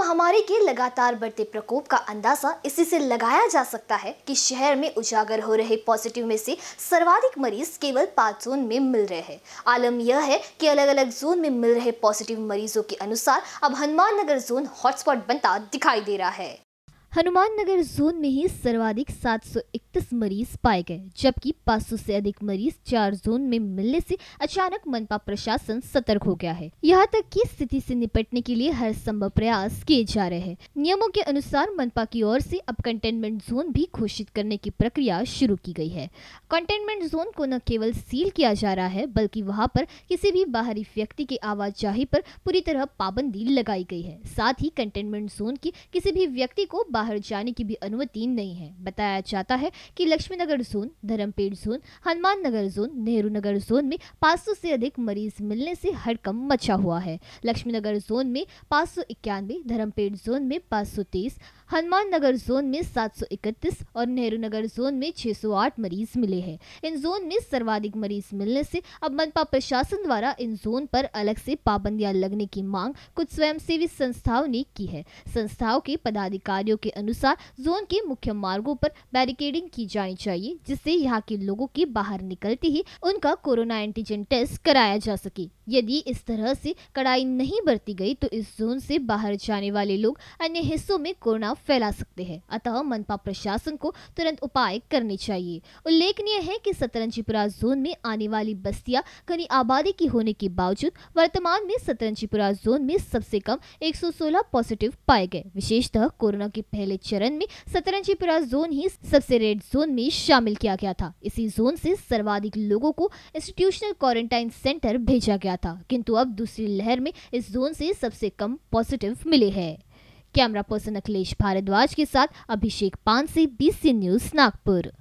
महामारी के लगातार बढ़ते प्रकोप का अंदाजा इसी से लगाया जा सकता है कि शहर में उजागर हो रहे पॉजिटिव में से सर्वाधिक मरीज केवल पांच जोन में मिल रहे हैं आलम यह है कि अलग अलग जोन में मिल रहे पॉजिटिव मरीजों के अनुसार अब हनुमान नगर जोन हॉटस्पॉट बनता दिखाई दे रहा है हनुमान नगर जोन में ही सर्वाधिक 731 मरीज पाए गए जबकि 500 से अधिक मरीज चार जोन में मिलने से अचानक मनपा प्रशासन सतर्क हो गया है यहाँ तक कि स्थिति से निपटने के लिए हर संभव प्रयास किए जा रहे हैं नियमों के अनुसार मनपा की ओर से अब कंटेनमेंट जोन भी घोषित करने की प्रक्रिया शुरू की गई है कंटेनमेंट जोन को न केवल सील किया जा रहा है बल्कि वहाँ पर किसी भी बाहरी व्यक्ति की आवाजाही पर पूरी तरह पाबंदी लगाई गई है साथ ही कंटेनमेंट जोन की किसी भी व्यक्ति को बाहर जाने की भी अनुमति नहीं है बताया जाता है कि Laxmi Nagar zone Dharampeth zone Hanuman Nagar zone Nehru Nagar zone में 500 से अधिक मरीज मिलने से हड़कम मचा हुआ है लक्ष्मी नगर जोन में पाँच सौ इक्यानवे धर्मपेट जोन में पाँच सौ तेईस हनुमान नगर जोन में 731 और नेहरू नगर जोन में 608 मरीज मिले हैं इन जोन में सर्वाधिक मरीज मिलने से अब मनपा प्रशासन द्वारा इन जोन पर अलग से पाबंदियां लगने की मांग कुछ स्वयंसेवी संस्थाओं ने की है संस्थाओं के पदाधिकारियों के के अनुसार जोन के मुख्य मार्गों पर बैरिकेडिंग की जानी चाहिए जिससे यहाँ के लोगों के बाहर निकलते ही उनका कोरोना एंटीजन टेस्ट कराया जा सके यदि इस तरह से कड़ाई नहीं बरती गई तो इस जोन से बाहर जाने वाले लोग अन्य हिस्सों में कोरोना फैला सकते हैं अतः मनपा प्रशासन को तुरंत उपाय करने चाहिए उल्लेखनीय है कि सतरंजीपुरा जोन में आने वाली बस्तियां घनी आबादी की होने के बावजूद वर्तमान में सतरंजीपुरा जोन में सबसे कम 116 पॉजिटिव पाए गए विशेषतः कोरोना के पहले चरण में सतरंजीपुरा जोन ही सबसे रेड जोन में शामिल किया गया था इसी जोन से सर्वाधिक लोगों को इंस्टीट्यूशनल क्वारंटाइन सेंटर भेजा गया था किंतु अब दूसरी लहर में इस जोन से सबसे कम पॉजिटिव मिले हैं कैमरा पर्सन अखिलेश भारद्वाज के साथ अभिषेक पान से बीसी न्यूज नागपुर